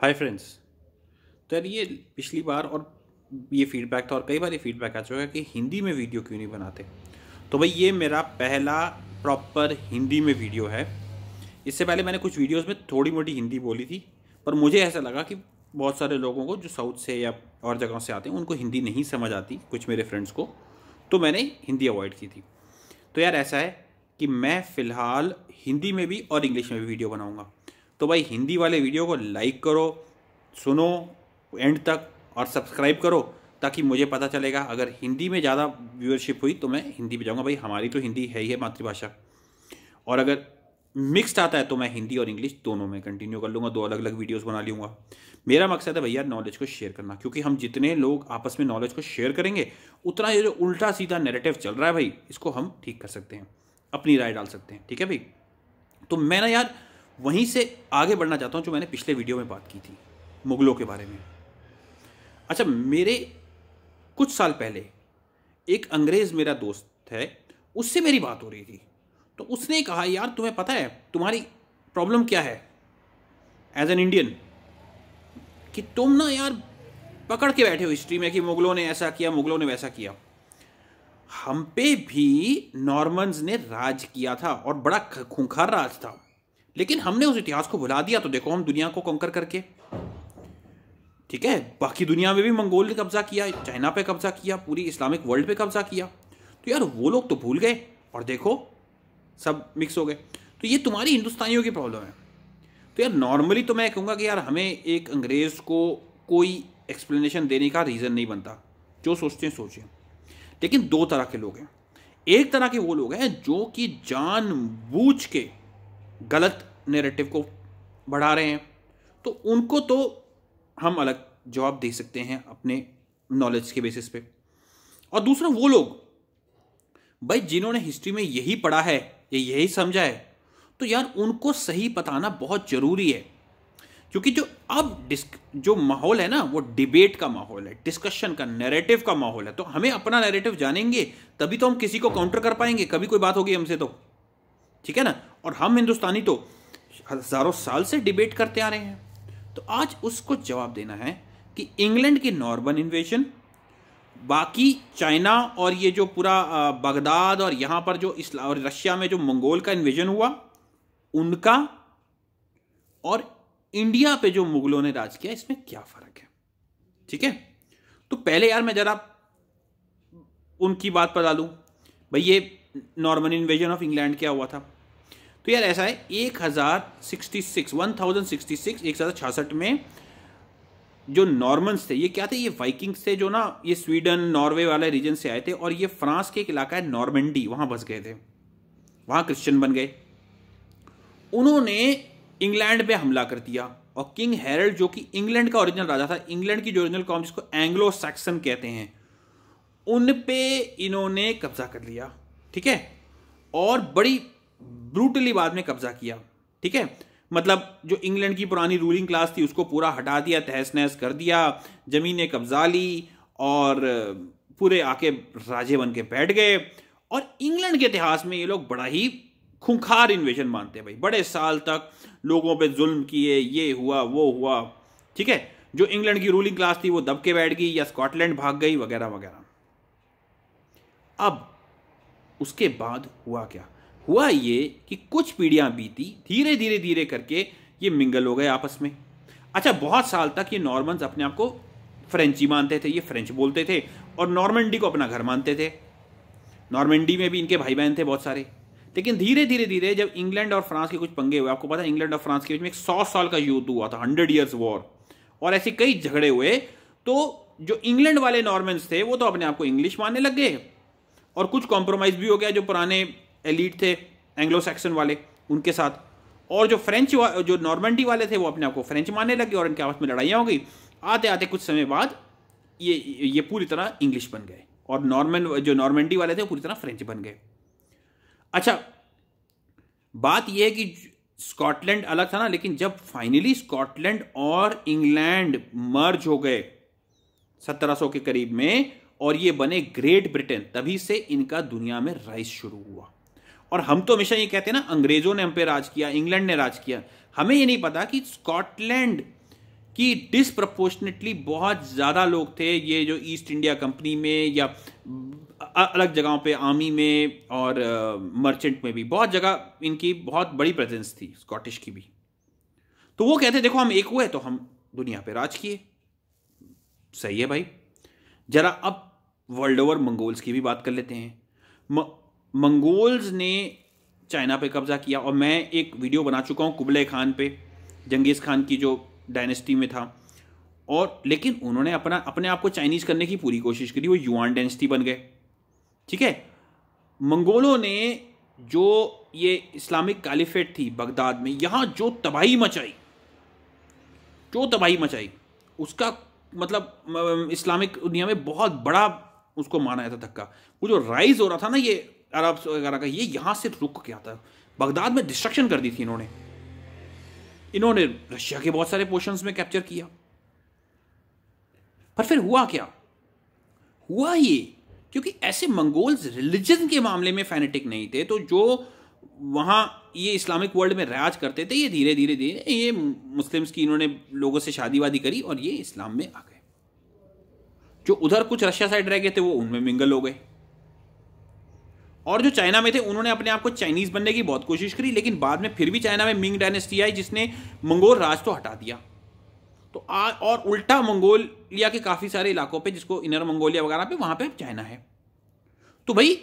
hi friends तो यार ये पिछली बार और ये फीडबैक था और कई बार ये फीडबैक आ चुका है कि हिंदी में वीडियो क्यों नहीं बनाते तो भाई ये मेरा पहला प्रॉपर हिंदी में वीडियो है इससे पहले मैंने कुछ वीडियोस में थोड़ी मोटी हिंदी बोली थी पर मुझे ऐसा लगा कि बहुत सारे लोगों को जो साउथ से या और जगहों से आते हैं उनको हिंदी नहीं समझ आती कुछ मेरे फ्रेंड्स को तो मैंने हिंदी अवॉइड की थी तो यार ऐसा है कि मैं फ़िलहाल हिंदी में भी और इंग्लिश में भी वीडियो बनाऊँगा तो भाई हिंदी वाले वीडियो को लाइक करो सुनो एंड तक और सब्सक्राइब करो ताकि मुझे पता चलेगा अगर हिंदी में ज़्यादा व्यूअरशिप हुई तो मैं हिंदी में जाऊँगा भाई हमारी तो हिंदी है ही है मातृभाषा और अगर मिक्स्ड आता है तो मैं हिंदी और इंग्लिश दोनों में कंटिन्यू कर लूँगा दो अलग अलग वीडियोस बना लूँगा मेरा मकसद है भैया नॉलेज को शेयर करना क्योंकि हम जितने लोग आपस में नॉलेज को शेयर करेंगे उतना ये जो उल्टा सीधा नेरेटिव चल रहा है भाई इसको हम ठीक कर सकते हैं अपनी राय डाल सकते हैं ठीक है भाई तो मैं ना यार वहीं से आगे बढ़ना चाहता हूँ जो मैंने पिछले वीडियो में बात की थी मुग़लों के बारे में अच्छा मेरे कुछ साल पहले एक अंग्रेज़ मेरा दोस्त है उससे मेरी बात हो रही थी तो उसने कहा यार तुम्हें पता है तुम्हारी प्रॉब्लम क्या है एज एन इंडियन कि तुम ना यार पकड़ के बैठे हो हिस्ट्री में कि मुग़लों ने ऐसा किया मुग़लों ने वैसा किया हम पे भी नॉर्मन्स ने राज किया था और बड़ा खूंखार राज था लेकिन हमने उस इतिहास को भुला दिया तो देखो हम दुनिया को कंकर करके ठीक है बाकी दुनिया में भी मंगोल ने कब्जा किया चाइना पे कब्जा किया पूरी इस्लामिक वर्ल्ड पे कब्जा किया तो यार वो लोग तो भूल गए और देखो सब मिक्स हो गए तो ये तुम्हारी हिंदुस्तानियों की प्रॉब्लम है तो यार नॉर्मली तो मैं कहूँगा कि यार हमें एक अंग्रेज़ को कोई एक्सप्लेनेशन देने का रीज़न नहीं बनता जो सोचते हैं सोचें लेकिन दो तरह के लोग हैं एक तरह के वो लोग हैं जो कि जान बूझ के गलत नेरेटिव को बढ़ा रहे हैं तो उनको तो हम अलग जवाब दे सकते हैं अपने नॉलेज के बेसिस पे और दूसरा वो लोग भाई जिन्होंने हिस्ट्री में यही पढ़ा है या यही समझा है तो यार उनको सही बताना बहुत ज़रूरी है क्योंकि जो अब डिस्क जो माहौल है ना वो डिबेट का माहौल है डिस्कशन का नैरेटिव का माहौल है तो हमें अपना नैरेटिव जानेंगे तभी तो हम किसी को काउंटर कर पाएंगे कभी कोई बात होगी हमसे तो ठीक है ना और हम हिंदुस्तानी तो हजारों साल से डिबेट करते आ रहे हैं तो आज उसको जवाब देना है कि इंग्लैंड की नॉर्बन इन्वेशन बाकी चाइना और ये जो पूरा बगदाद और यहां पर जो इस्ला और रशिया में जो मंगोल का इन्वेजन हुआ उनका और इंडिया पे जो मुगलों ने राज किया इसमें क्या फर्क है ठीक है तो पहले यार मैं जरा उनकी बात बता दूं भाई ये नॉर्मन इन्वेजन ऑफ इंग्लैंड क्या हुआ था तो यार ऐसा है एक हज़ार sixty six one thousand sixty six एक हज़ार छियासठ में जो नॉर्मन्स थे ये क्या थे ये वाइकिंग्स थे जो ना ये स्वीडन नॉर्वे वाले रीजन से आए थे और ये फ्रांस के एक इलाका है नॉर्मेंडी वहाँ बस गए थे वहाँ क्रिश्चियन बन गए उन्होंने इंग्लैंड पे हमला कर दिया और किंग हेरल्ड जो कि इंग्लैंड का ओरिजिनल राजा था इंग्लैंड की जो ओरिजिनल कॉम जिसको एंग्लो सैक्सन कहते हैं उन पे इन्होंने कब्जा कर लिया ठीक है और बड़ी ब्रूटली बाद में कब्जा किया ठीक है मतलब जो इंग्लैंड की पुरानी रूलिंग क्लास थी उसको पूरा हटा दिया तहस नहस कर दिया जमीनें कब्जा ली और पूरे आके राजे बन के बैठ गए और इंग्लैंड के इतिहास में ये लोग बड़ा ही खूंखार इन्वेजन मानते हैं भाई बड़े साल तक लोगों पे जुल्म किए ये हुआ वो हुआ ठीक है जो इंग्लैंड की रूलिंग क्लास थी वो दब के बैठ गई या स्कॉटलैंड भाग गई वगैरह वगैरह अब उसके बाद हुआ क्या हुआ ये कि कुछ पीढ़ियाँ बीती धीरे धीरे धीरे करके ये मिंगल हो गए आपस में अच्छा बहुत साल तक ये नॉर्मन्स अपने आप को फ्रेंची मानते थे ये फ्रेंच बोलते थे और नॉर्मेंडी को अपना घर मानते थे नॉर्मेंडी में भी इनके भाई बहन थे बहुत सारे लेकिन धीरे धीरे धीरे जब इंग्लैंड और फ्रांस के कुछ पंगे हुए आपको पता है इंग्लैंड और फ्रांस के बीच में एक सौ साल का युद्ध हुआ था हंड्रेड ईयर्स वॉर और ऐसे कई झगड़े हुए तो जो इंग्लैंड वाले नॉर्मेंस थे वो तो अपने आप को इंग्लिश मानने लग गए और कुछ कॉम्प्रोमाइज भी हो गया जो पुराने एलिट थे एंग्लो सैक्सन वाले उनके साथ और जो फ्रेंच वा, जो नॉर्मेंडी वाले थे वो अपने आप को फ्रेंच मानने लगे और इनके आपस में लड़ाइयाँ हो गई आते आते कुछ समय बाद ये ये पूरी तरह इंग्लिश बन गए और नॉर्मन जो नॉर्मेंडी वाले थे वो पूरी तरह फ्रेंच बन गए अच्छा बात यह है कि स्कॉटलैंड अलग था ना लेकिन जब फाइनली स्कॉटलैंड और इंग्लैंड मर्ज हो गए सत्रह के करीब में और ये बने ग्रेट ब्रिटेन तभी से इनका दुनिया में राइस शुरू हुआ और हम तो हमेशा ये कहते हैं ना अंग्रेजों ने हम पे राज किया इंग्लैंड ने राज किया हमें ये नहीं पता कि स्कॉटलैंड की डिसप्रपोर्शनेटली बहुत ज़्यादा लोग थे ये जो ईस्ट इंडिया कंपनी में या अलग जगहों पे आर्मी में और मर्चेंट में भी बहुत जगह इनकी बहुत बड़ी प्रेजेंस थी स्कॉटिश की भी तो वो कहते देखो हम एक हुए तो हम दुनिया पे राज किए सही है भाई जरा अब वर्ल्ड ओवर मंगोल्स की भी बात कर लेते हैं मंगोल्स ने चाइना पे कब्जा किया और मैं एक वीडियो बना चुका हूँ कुबले खान पे जंगेज़ खान की जो डायनेस्टी में था और लेकिन उन्होंने अपना अपने आप को चाइनीज़ करने की पूरी कोशिश करी वो युआन डायनेस्टी बन गए ठीक है मंगोलों ने जो ये इस्लामिक कालीफेट थी बगदाद में यहाँ जो तबाही मचाई जो तबाही मचाई उसका मतलब इस्लामिक दुनिया में बहुत बड़ा उसको माना जाता धक्का वो जो राइज हो रहा था ना ये अरब वगैरह का ये यहाँ से रुक गया था बगदाद में डिस्ट्रक्शन कर दी थी इन्होंने इन्होंने रशिया के बहुत सारे पोर्शंस में कैप्चर किया पर फिर हुआ क्या हुआ ये क्योंकि ऐसे मंगोल्स रिलीजन के मामले में फैनेटिक नहीं थे तो जो वहाँ ये इस्लामिक वर्ल्ड में राज करते थे ये धीरे धीरे धीरे ये मुस्लिम्स की इन्होंने लोगों से शादी वादी करी और ये इस्लाम में आ गए जो उधर कुछ रशिया साइड रह गए थे वो उनमें मिंगल हो गए और जो चाइना में थे उन्होंने अपने आप को चाइनीज़ बनने की बहुत कोशिश करी लेकिन बाद में फिर भी चाइना में मिंग डायनेस्टी आई जिसने मंगोल राज तो हटा दिया तो आ, और उल्टा मंगोलिया के काफ़ी सारे इलाकों पे जिसको इनर मंगोलिया वगैरह पे वहाँ पे अब चाइना है तो भाई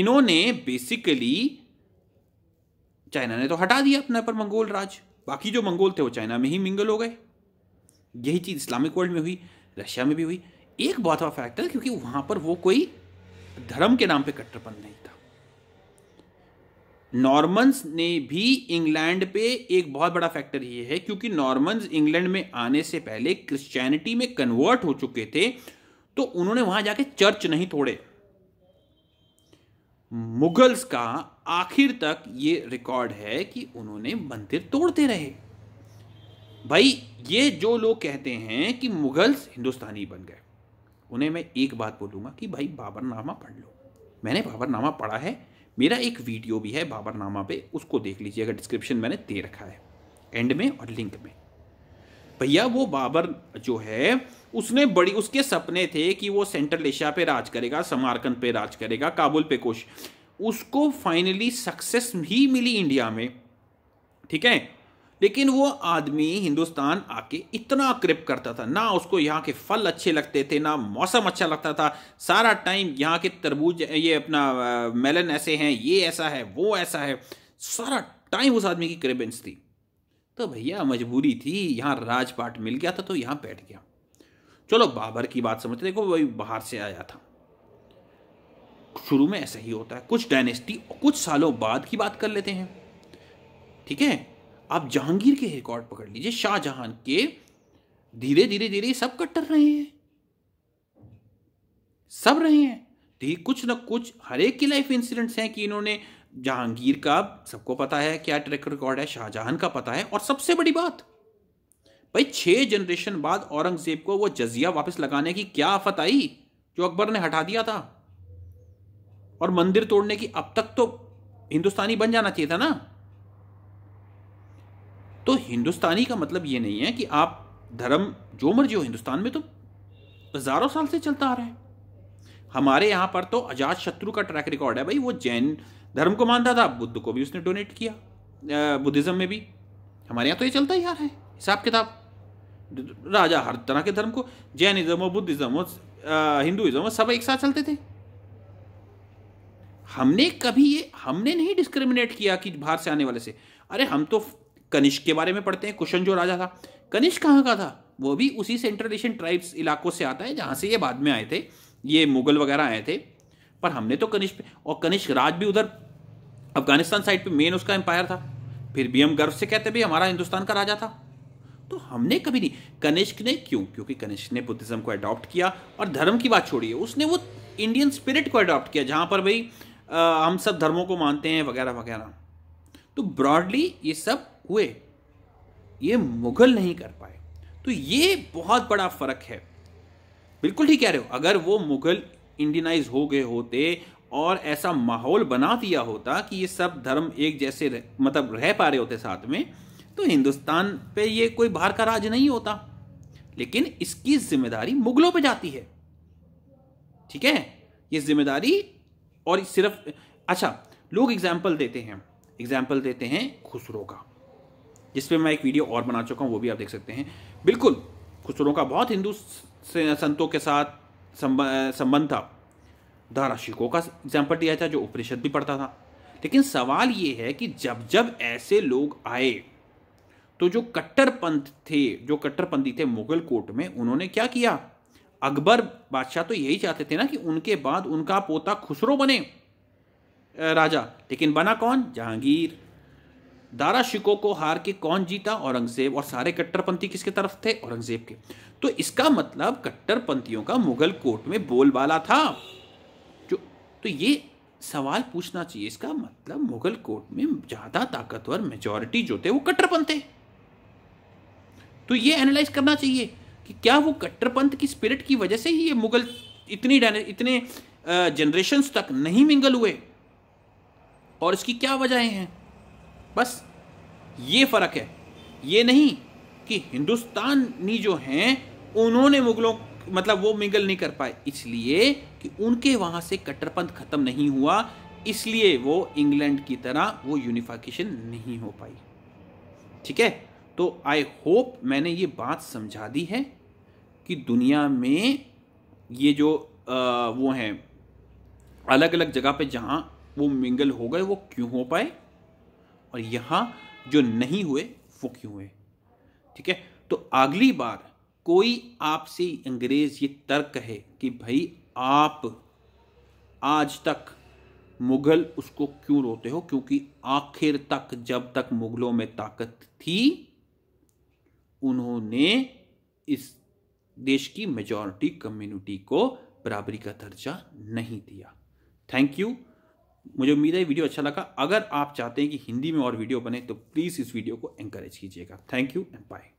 इन्होंने बेसिकली चाइना ने तो हटा दिया अपने पर मंगोल राज बाकी जो मंगोल थे वो चाइना में ही मिंगल हो गए यही चीज़ इस्लामिक वर्ल्ड में हुई रशिया में भी हुई एक बहुत बड़ा फैक्टर क्योंकि वहाँ पर वो कोई धर्म के नाम पे कट्टरपंथ नहीं था नॉर्मन्स ने भी इंग्लैंड पे एक बहुत बड़ा फैक्टर ये है क्योंकि नॉर्मन्स इंग्लैंड में आने से पहले क्रिश्चियनिटी में कन्वर्ट हो चुके थे तो उन्होंने वहां जाके चर्च नहीं तोड़े मुगल्स का आखिर तक ये रिकॉर्ड है कि उन्होंने मंदिर तोड़ते रहे भाई ये जो लोग कहते हैं कि मुगल्स हिंदुस्तानी बन गए उन्हें मैं एक बात बोलूंगा कि भाई बाबरनामा पढ़ लो मैंने बाबरनामा पढ़ा है मेरा एक वीडियो भी है बाबरनामा पे उसको देख लीजिए अगर डिस्क्रिप्शन मैंने दे रखा है एंड में और लिंक में भैया वो बाबर जो है उसने बड़ी उसके सपने थे कि वो सेंट्रल एशिया पे राज करेगा समारकंद पे राज करेगा काबुल पे कोश उसको फाइनली सक्सेस भी मिली इंडिया में ठीक है लेकिन वो आदमी हिंदुस्तान आके इतना क्रिप करता था ना उसको यहाँ के फल अच्छे लगते थे ना मौसम अच्छा लगता था सारा टाइम यहाँ के तरबूज ये अपना मेलन ऐसे हैं ये ऐसा है वो ऐसा है सारा टाइम उस आदमी की क्रिबेंस थी तो भैया मजबूरी थी यहाँ राजपाट मिल गया था तो यहाँ बैठ गया चलो बाबर की बात समझते देखो वही बाहर से आया था शुरू में ऐसा ही होता है कुछ डायनेस्टी और कुछ सालों बाद की बात कर लेते हैं ठीक है आप जहांगीर के रिकॉर्ड पकड़ लीजिए शाहजहां के धीरे धीरे धीरे सब कट्टर रहे हैं सब रहे हैं ठीक तो कुछ ना कुछ हर एक की लाइफ इंसिडेंट्स हैं कि इन्होंने जहांगीर का सबको पता है क्या ट्रैक रिकॉर्ड है शाहजहां का पता है और सबसे बड़ी बात भाई छह जनरेशन बाद औरंगजेब को वो जजिया वापस लगाने की क्या आफत आई जो अकबर ने हटा दिया था और मंदिर तोड़ने की अब तक तो हिंदुस्तानी बन जाना चाहिए था ना तो हिंदुस्तानी का मतलब ये नहीं है कि आप धर्म जो मर्जी हो हिंदुस्तान में तो हज़ारों साल से चलता आ रहा है हमारे यहाँ पर तो अजात शत्रु का ट्रैक रिकॉर्ड है भाई वो जैन धर्म को मानता था बुद्ध को भी उसने डोनेट किया बुद्धिज़्म में भी हमारे यहाँ तो ये चलता ही यार है हिसाब किताब राजा हर तरह के धर्म को जैनिज्म और बुद्धिज़्म और हिंदुइज्म और सब एक साथ चलते थे हमने कभी ये हमने नहीं डिस्क्रिमिनेट किया कि बाहर से आने वाले से अरे हम तो कनिष्क के बारे में पढ़ते हैं कुशन जो राजा था कनिष्क कहाँ का था वो भी उसी सेंट्रल एशियन ट्राइब्स इलाकों से आता है जहाँ से ये बाद में आए थे ये मुगल वगैरह आए थे पर हमने तो कनिष्क और कनिष्क राज भी उधर अफगानिस्तान साइड पे मेन उसका एम्पायर था फिर भी हम गर्व से कहते भी हमारा हिंदुस्तान का राजा था तो हमने कभी नहीं कनिष्क ने क्यों क्योंकि कनिष्क ने बुद्धिज्म को अडॉप्ट किया और धर्म की बात छोड़िए उसने वो इंडियन स्पिरिट को अडॉप्ट किया जहाँ पर भाई हम सब धर्मों को मानते हैं वगैरह वगैरह तो ब्रॉडली ये सब हुए ये मुगल नहीं कर पाए तो ये बहुत बड़ा फर्क है बिल्कुल ठीक कह रहे हो अगर वो मुगल इंडियनाइज हो गए होते और ऐसा माहौल बना दिया होता कि ये सब धर्म एक जैसे रह, मतलब रह पा रहे होते साथ में तो हिंदुस्तान पे ये कोई बाहर का राज नहीं होता लेकिन इसकी जिम्मेदारी मुगलों पे जाती है ठीक है ये जिम्मेदारी और सिर्फ अच्छा लोग एग्जाम्पल देते हैं एग्जाम्पल देते हैं खुसरो का जिसपे मैं एक वीडियो और बना चुका हूँ वो भी आप देख सकते हैं बिल्कुल कुछ लोगों का बहुत हिंदू संतों के साथ संबंध था धारा शिको का एग्जाम्पल दिया था जो उपनिषद भी पढ़ता था लेकिन सवाल ये है कि जब जब ऐसे लोग आए तो जो कट्टरपंथ थे जो कट्टरपंथी थे मुगल कोर्ट में उन्होंने क्या किया अकबर बादशाह तो यही चाहते थे ना कि उनके बाद उनका पोता खुसरो बने राजा लेकिन बना कौन जहांगीर दारा शिको को हार के कौन जीता औरंगजेब और सारे कट्टरपंथी किसके तरफ थे औरंगजेब के तो इसका मतलब कट्टरपंथियों का मुगल कोर्ट में बोलबाला था जो तो ये सवाल पूछना चाहिए इसका मतलब मुगल कोर्ट में ज़्यादा ताकतवर मेजोरिटी जो थे वो कट्टरपंथ थे तो ये एनालाइज करना चाहिए कि क्या वो कट्टरपंथ की स्पिरिट की वजह से ही ये मुगल इतनी इतने जनरेशन तक नहीं मिंगल हुए और इसकी क्या वजहें हैं बस ये फ़र्क है ये नहीं कि हिंदुस्तानी जो हैं उन्होंने मुगलों मतलब वो मिंगल नहीं कर पाए इसलिए कि उनके वहां से कट्टरपंथ ख़त्म नहीं हुआ इसलिए वो इंग्लैंड की तरह वो यूनिफिकेशन नहीं हो पाई ठीक है तो आई होप मैंने ये बात समझा दी है कि दुनिया में ये जो आ, वो हैं अलग अलग जगह पे जहाँ वो मिंगल हो गए वो क्यों हो पाए और यहाँ जो नहीं हुए वो क्यों हुए ठीक है तो अगली बार कोई आपसे अंग्रेज ये तर्क कहे कि भाई आप आज तक मुगल उसको क्यों रोते हो क्योंकि आखिर तक जब तक मुगलों में ताकत थी उन्होंने इस देश की मेजॉरिटी कम्युनिटी को बराबरी का दर्जा नहीं दिया थैंक यू मुझे उम्मीद है वीडियो अच्छा लगा अगर आप चाहते हैं कि हिंदी में और वीडियो बने तो प्लीज़ इस वीडियो को एंकरेज कीजिएगा थैंक यू एंड बाय